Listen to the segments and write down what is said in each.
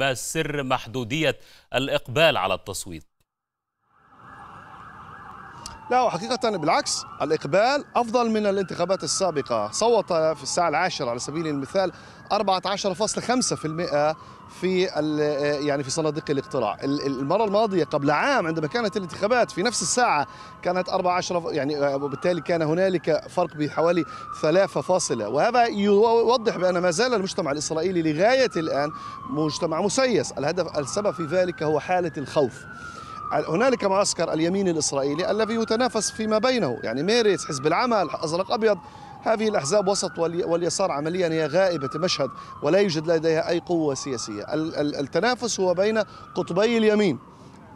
بس سر محدودية الإقبال على التصويت لا وحقيقة بالعكس الإقبال أفضل من الانتخابات السابقة صوت في الساعة العاشرة على سبيل المثال 14.5% في يعني في صناديق الاقتراع المره الماضيه قبل عام عندما كانت الانتخابات في نفس الساعه كانت 14 يعني وبالتالي كان هنالك فرق بحوالي ثلاثة فاصله وهذا يوضح بان ما زال المجتمع الاسرائيلي لغايه الان مجتمع مسيس الهدف السبب في ذلك هو حاله الخوف هنالك معسكر اليمين الإسرائيلي الذي يتنافس فيما بينه يعني ميريتس حزب العمل أزرق أبيض هذه الأحزاب وسط واليسار عمليا هي غائبة المشهد ولا يوجد لديها أي قوة سياسية التنافس هو بين قطبي اليمين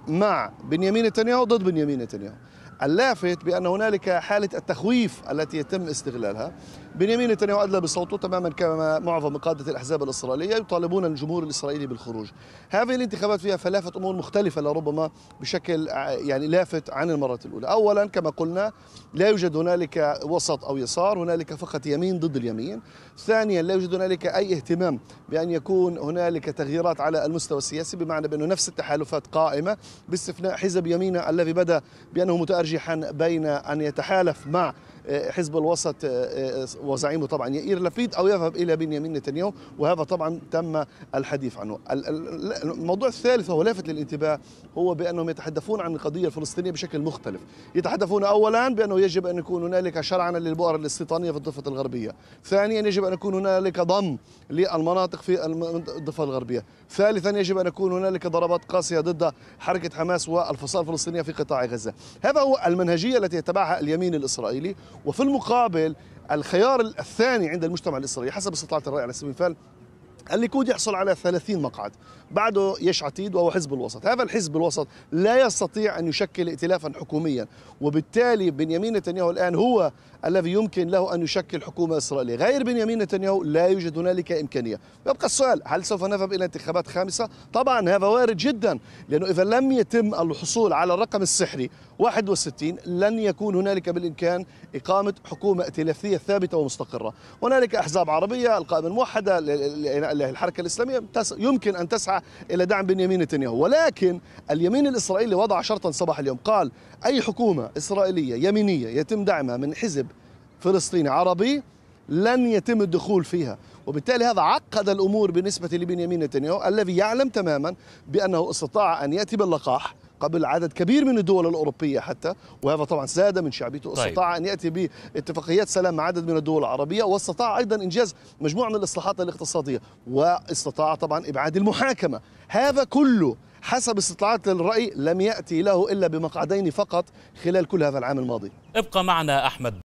مع بنيامين نتنياهو ضد بنيامين نتنياهو اللافت بأن هنالك حالة التخويف التي يتم استغلالها بنيامين نتنياهو أدلى بصوته تماما كما معظم قادة الأحزاب الإسرائيلية يطالبون الجمهور الإسرائيلي بالخروج هذه الانتخابات فيها ثلاثة أمور مختلفة لربما بشكل يعني لافت عن المرة الأولى أولا كما قلنا لا يوجد هنالك وسط أو يسار هنالك فقط يمين ضد اليمين ثانيا لا يوجد هنالك أي اهتمام بأن يكون هنالك تغييرات على المستوى السياسي بمعنى بأنه نفس التحالفات قائمة باستثناء حزب يمينه الذي بدا بأنه متأرج مرجحا بين أن يتحالف مع حزب الوسط آه، آه، وزعيمه طبعا يئير لفيد أو يذهب إلى بنيامين نتنياهو وهذا طبعا تم الحديث عنه الموضوع الثالث وهو لافت للانتباه هو بأنهم يتحدثون عن القضية الفلسطينية بشكل مختلف يتحدثون أولا بأنه يجب أن يكون هنالك شرعا للبؤر الاستيطانية في الضفة الغربية ثانيا يجب أن يكون هنالك ضم للمناطق في الضفة الغربية ثالثا يجب أن يكون هنالك ضربات قاسية ضد حركة حماس والفصائل الفلسطينية في قطاع غزة هذا هو المنهجية التي يتبعها اليمين الإسرائيلي وفي المقابل الخيار الثاني عند المجتمع الإسرائيلي حسب استطلاعات الرأي على سبيل المثال الليكود يحصل على 30 مقعد بعده يش عتيد وهو حزب الوسط هذا الحزب الوسط لا يستطيع أن يشكل ائتلافا حكوميا وبالتالي بنيامين نتنياهو الآن هو الذي يمكن له أن يشكل حكومة إسرائيلية غير بنيامين نتنياهو لا يوجد هنالك إمكانية يبقى السؤال هل سوف نذهب إلى انتخابات خامسة؟ طبعا هذا وارد جدا لأنه إذا لم يتم الحصول على الرقم السحري 61 لن يكون هنالك بالإمكان إقامة حكومة ائتلافية ثابتة ومستقرة هنالك أحزاب عربية القائمة الموحدة الله الحركة الإسلامية يمكن أن تسعى إلى دعم بنيامين نتنياهو ولكن اليمين الإسرائيلي وضع شرطا صباح اليوم قال أي حكومة إسرائيلية يمينية يتم دعمها من حزب فلسطيني عربي لن يتم الدخول فيها وبالتالي هذا عقد الأمور بالنسبة لبنيامين نتنياهو الذي يعلم تماما بأنه استطاع أن يأتي باللقاح قبل عدد كبير من الدول الأوروبية حتى وهذا طبعا زاد من شعبيته طيب. استطاع أن يأتي باتفاقيات سلام مع عدد من الدول العربية واستطاع أيضا إنجاز مجموعة من الإصلاحات الاقتصادية واستطاع طبعا إبعاد المحاكمة هذا كله حسب استطلاعات الرأي لم يأتي له إلا بمقعدين فقط خلال كل هذا العام الماضي ابقى معنا أحمد